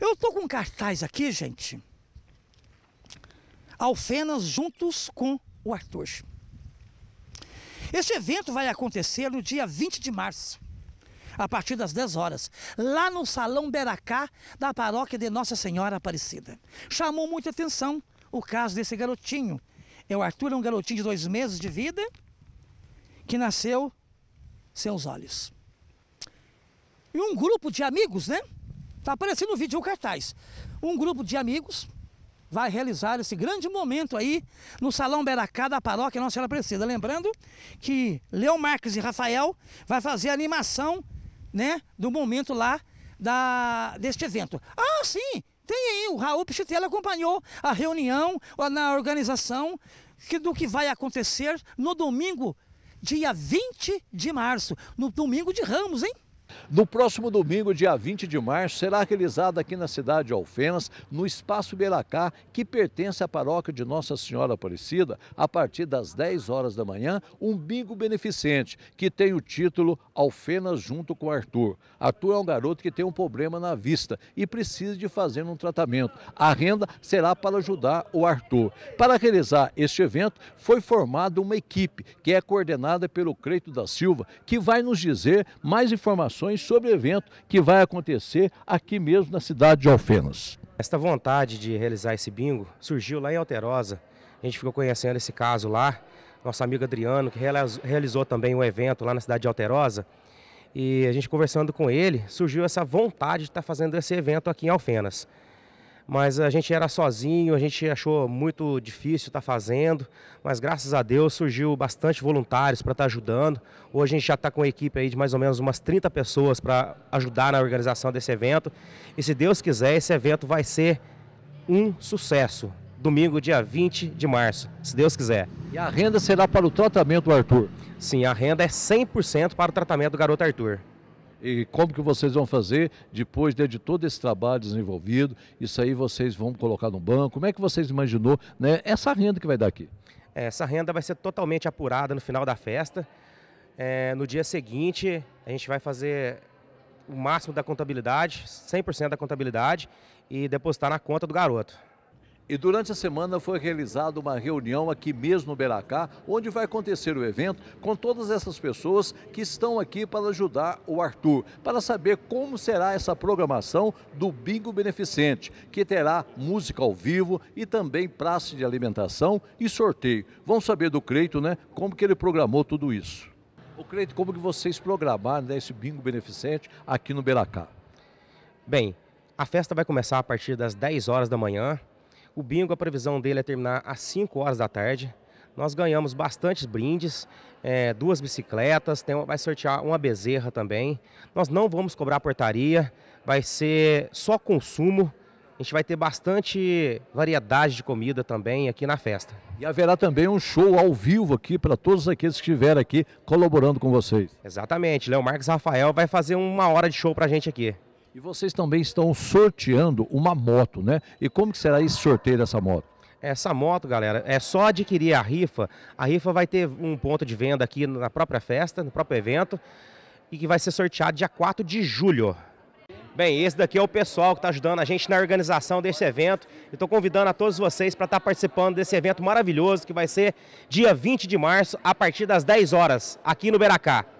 Eu estou com um cartaz aqui, gente. Alfenas juntos com o Arthur. Este evento vai acontecer no dia 20 de março, a partir das 10 horas, lá no Salão Beracá da paróquia de Nossa Senhora Aparecida. Chamou muita atenção o caso desse garotinho. É o Arthur, é um garotinho de dois meses de vida que nasceu seus olhos. E um grupo de amigos, né? Está aparecendo no vídeo o cartaz. Um grupo de amigos vai realizar esse grande momento aí no Salão Beracá da Paróquia Nossa Senhora Precisa. Lembrando que Leão Marques e Rafael vai fazer a animação né, do momento lá da, deste evento. Ah, sim! Tem aí, o Raul Pichitela acompanhou a reunião na organização que, do que vai acontecer no domingo, dia 20 de março, no domingo de Ramos, hein? No próximo domingo, dia 20 de março, será realizada aqui na cidade de Alfenas, no Espaço Belacá, que pertence à paróquia de Nossa Senhora Aparecida, a partir das 10 horas da manhã, um bingo beneficente, que tem o título Alfenas junto com Arthur. Arthur é um garoto que tem um problema na vista e precisa de fazer um tratamento. A renda será para ajudar o Arthur. Para realizar este evento, foi formada uma equipe, que é coordenada pelo Creito da Silva, que vai nos dizer mais informações informações sobre o evento que vai acontecer aqui mesmo na cidade de Alfenas. Esta vontade de realizar esse bingo surgiu lá em Alterosa. A gente ficou conhecendo esse caso lá. Nosso amigo Adriano, que realizou também um evento lá na cidade de Alterosa. E a gente conversando com ele, surgiu essa vontade de estar fazendo esse evento aqui em Alfenas mas a gente era sozinho, a gente achou muito difícil estar tá fazendo, mas graças a Deus surgiu bastante voluntários para estar tá ajudando. Hoje a gente já está com a equipe aí de mais ou menos umas 30 pessoas para ajudar na organização desse evento. E se Deus quiser, esse evento vai ser um sucesso. Domingo, dia 20 de março, se Deus quiser. E a renda será para o tratamento do Arthur? Sim, a renda é 100% para o tratamento do garoto Arthur e como que vocês vão fazer depois né, de todo esse trabalho desenvolvido, isso aí vocês vão colocar no banco, como é que vocês imaginou né, essa renda que vai dar aqui? É, essa renda vai ser totalmente apurada no final da festa. É, no dia seguinte, a gente vai fazer o máximo da contabilidade, 100% da contabilidade, e depositar na conta do garoto. E durante a semana foi realizada uma reunião aqui mesmo no Beracá, onde vai acontecer o evento com todas essas pessoas que estão aqui para ajudar o Arthur, para saber como será essa programação do Bingo Beneficente, que terá música ao vivo e também praça de alimentação e sorteio. Vamos saber do Creito, né, como que ele programou tudo isso. O Creito, como que vocês programaram né, esse Bingo Beneficente aqui no Beracá? Bem, a festa vai começar a partir das 10 horas da manhã, o bingo, a previsão dele é terminar às 5 horas da tarde. Nós ganhamos bastantes brindes, é, duas bicicletas, tem, vai sortear uma bezerra também. Nós não vamos cobrar portaria, vai ser só consumo. A gente vai ter bastante variedade de comida também aqui na festa. E haverá também um show ao vivo aqui para todos aqueles que estiverem aqui colaborando com vocês. Exatamente. Léo Marques Rafael vai fazer uma hora de show para a gente aqui. E vocês também estão sorteando uma moto, né? E como que será esse sorteio dessa moto? Essa moto, galera, é só adquirir a rifa. A rifa vai ter um ponto de venda aqui na própria festa, no próprio evento, e que vai ser sorteado dia 4 de julho. Bem, esse daqui é o pessoal que está ajudando a gente na organização desse evento. Estou convidando a todos vocês para estar tá participando desse evento maravilhoso que vai ser dia 20 de março, a partir das 10 horas, aqui no Beracá.